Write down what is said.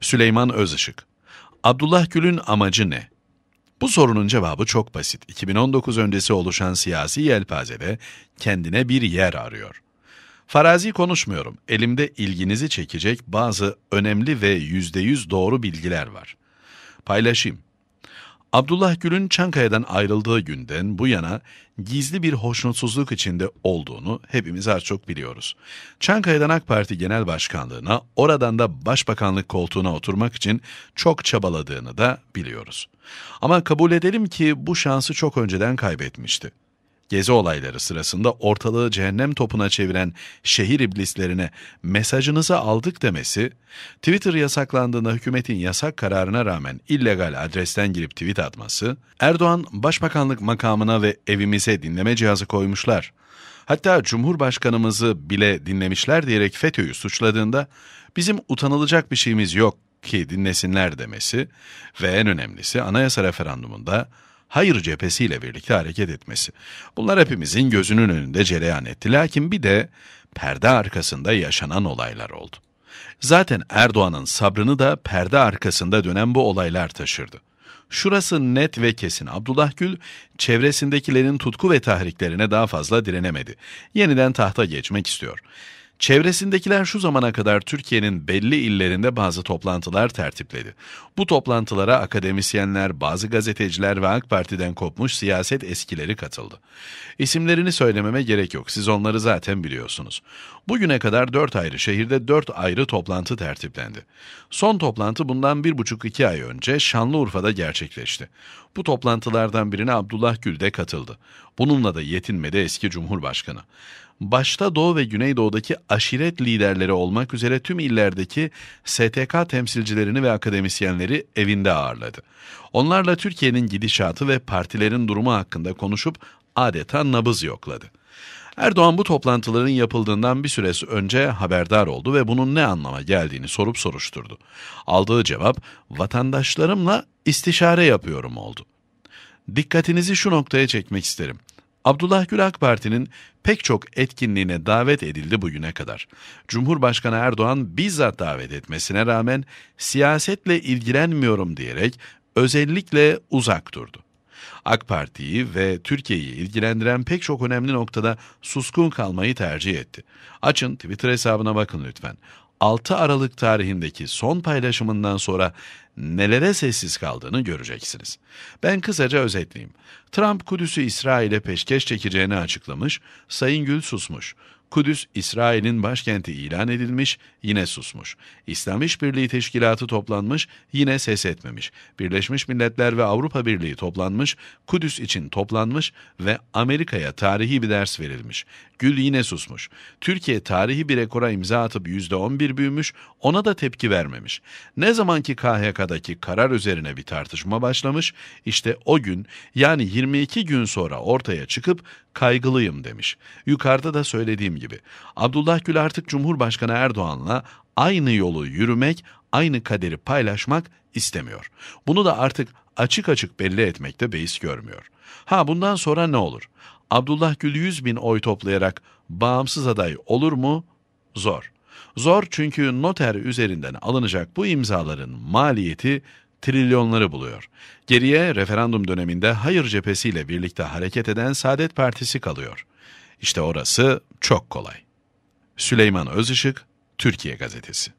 Süleyman Özışık Abdullah Gül'ün amacı ne? Bu sorunun cevabı çok basit. 2019 öncesi oluşan siyasi yelpazede kendine bir yer arıyor. Farazi konuşmuyorum. Elimde ilginizi çekecek bazı önemli ve %100 doğru bilgiler var. Paylaşayım. Abdullah Gül'ün Çankaya'dan ayrıldığı günden bu yana gizli bir hoşnutsuzluk içinde olduğunu hepimiz az çok biliyoruz. Çankaya'dan AK Parti Genel Başkanlığına, oradan da Başbakanlık koltuğuna oturmak için çok çabaladığını da biliyoruz. Ama kabul edelim ki bu şansı çok önceden kaybetmişti gezi olayları sırasında ortalığı cehennem topuna çeviren şehir iblislerine mesajınızı aldık demesi, Twitter yasaklandığında hükümetin yasak kararına rağmen illegal adresten girip tweet atması, Erdoğan başbakanlık makamına ve evimize dinleme cihazı koymuşlar. Hatta Cumhurbaşkanımızı bile dinlemişler diyerek FETÖ'yü suçladığında bizim utanılacak bir şeyimiz yok ki dinlesinler demesi ve en önemlisi anayasa referandumunda hayır cephesiyle birlikte hareket etmesi. Bunlar hepimizin gözünün önünde cereyan etti. Lakin bir de perde arkasında yaşanan olaylar oldu. Zaten Erdoğan'ın sabrını da perde arkasında dönen bu olaylar taşırdı. Şurası net ve kesin. Abdullah Gül çevresindekilerin tutku ve tahriklerine daha fazla direnemedi. Yeniden tahta geçmek istiyor. Çevresindekiler şu zamana kadar Türkiye'nin belli illerinde bazı toplantılar tertipledi. Bu toplantılara akademisyenler, bazı gazeteciler ve AK Parti'den kopmuş siyaset eskileri katıldı. İsimlerini söylememe gerek yok, siz onları zaten biliyorsunuz. Bugüne kadar dört ayrı şehirde dört ayrı toplantı tertiplendi. Son toplantı bundan bir buçuk iki ay önce Şanlıurfa'da gerçekleşti. Bu toplantılardan birine Abdullah Gül de katıldı. Bununla da yetinmedi eski Cumhurbaşkanı başta Doğu ve Güneydoğu'daki aşiret liderleri olmak üzere tüm illerdeki STK temsilcilerini ve akademisyenleri evinde ağırladı. Onlarla Türkiye'nin gidişatı ve partilerin durumu hakkında konuşup adeta nabız yokladı. Erdoğan bu toplantıların yapıldığından bir süresi önce haberdar oldu ve bunun ne anlama geldiğini sorup soruşturdu. Aldığı cevap vatandaşlarımla istişare yapıyorum oldu. Dikkatinizi şu noktaya çekmek isterim. Abdullah Gül AK Parti'nin pek çok etkinliğine davet edildi bugüne kadar. Cumhurbaşkanı Erdoğan bizzat davet etmesine rağmen siyasetle ilgilenmiyorum diyerek özellikle uzak durdu. AK Parti'yi ve Türkiye'yi ilgilendiren pek çok önemli noktada suskun kalmayı tercih etti. Açın Twitter hesabına bakın lütfen. 6 Aralık tarihindeki son paylaşımından sonra nelere sessiz kaldığını göreceksiniz. Ben kısaca özetleyeyim. Trump Kudüs'ü İsrail'e peşkeş çekeceğini açıklamış, Sayın Gül susmuş. Kudüs, İsrail'in başkenti ilan edilmiş, yine susmuş. İslam İşbirliği Teşkilatı toplanmış, yine ses etmemiş. Birleşmiş Milletler ve Avrupa Birliği toplanmış, Kudüs için toplanmış ve Amerika'ya tarihi bir ders verilmiş. Gül yine susmuş. Türkiye tarihi bir rekora imza atıp %11 büyümüş, ona da tepki vermemiş. Ne zamanki KHK'da Ankara'daki karar üzerine bir tartışma başlamış, işte o gün yani 22 gün sonra ortaya çıkıp kaygılıyım demiş. Yukarıda da söylediğim gibi Abdullah Gül artık Cumhurbaşkanı Erdoğan'la aynı yolu yürümek, aynı kaderi paylaşmak istemiyor. Bunu da artık açık açık belli etmekte beis görmüyor. Ha bundan sonra ne olur? Abdullah Gül 100 bin oy toplayarak bağımsız aday olur mu? Zor. Zor çünkü noter üzerinden alınacak bu imzaların maliyeti trilyonları buluyor. Geriye referandum döneminde hayır cephesiyle birlikte hareket eden Saadet Partisi kalıyor. İşte orası çok kolay. Süleyman Özışık, Türkiye Gazetesi